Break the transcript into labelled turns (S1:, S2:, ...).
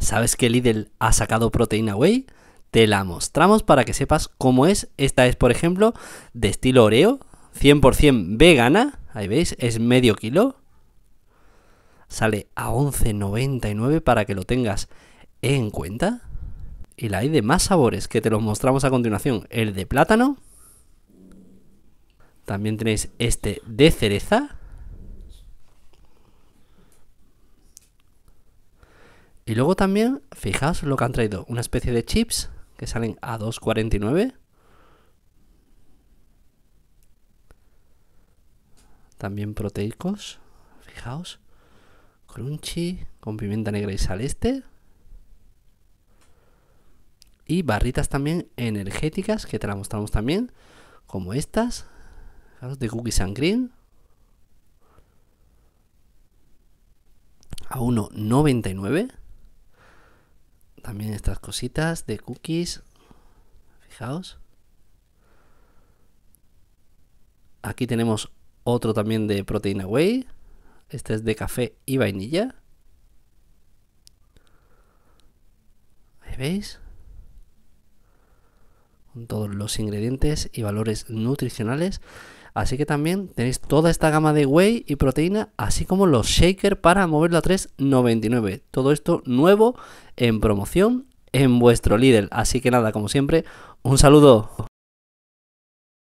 S1: ¿Sabes que Lidl ha sacado Proteína Whey? Te la mostramos para que sepas cómo es. Esta es, por ejemplo, de estilo Oreo, 100% vegana. Ahí veis, es medio kilo. Sale a 11,99 para que lo tengas en cuenta. Y la hay de más sabores que te los mostramos a continuación. El de plátano. También tenéis este de cereza. Y luego también, fijaos lo que han traído, una especie de chips que salen a 2,49. También proteicos, fijaos. Crunchy, con pimienta negra y sal este. Y barritas también energéticas que te la mostramos también, como estas, de cookies and green. A 1,99 también estas cositas de cookies. Fijaos. Aquí tenemos otro también de proteína Away. Este es de café y vainilla. Ahí veis. Con todos los ingredientes y valores nutricionales. Así que también tenéis toda esta gama de whey y proteína, así como los shakers para moverlo a 3,99. Todo esto nuevo en promoción en vuestro líder. Así que nada, como siempre, un saludo.